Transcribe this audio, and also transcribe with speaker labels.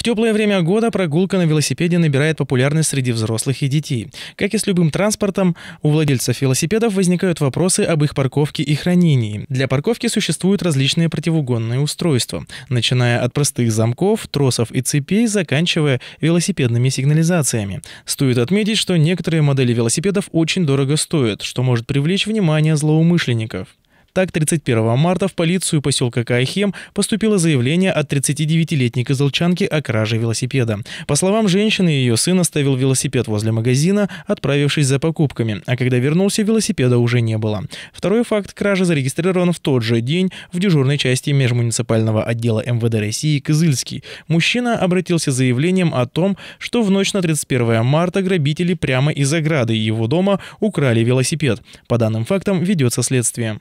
Speaker 1: В теплое время года прогулка на велосипеде набирает популярность среди взрослых и детей. Как и с любым транспортом, у владельцев велосипедов возникают вопросы об их парковке и хранении. Для парковки существуют различные противоугонные устройства, начиная от простых замков, тросов и цепей, заканчивая велосипедными сигнализациями. Стоит отметить, что некоторые модели велосипедов очень дорого стоят, что может привлечь внимание злоумышленников. Так, 31 марта в полицию поселка Кайхем поступило заявление от 39-летней Золчанки о краже велосипеда. По словам женщины, ее сын оставил велосипед возле магазина, отправившись за покупками, а когда вернулся, велосипеда уже не было. Второй факт кражи зарегистрирован в тот же день в дежурной части межмуниципального отдела МВД России Кызыльский. Мужчина обратился с заявлением о том, что в ночь на 31 марта грабители прямо из ограды его дома украли велосипед. По данным фактам ведется следствие.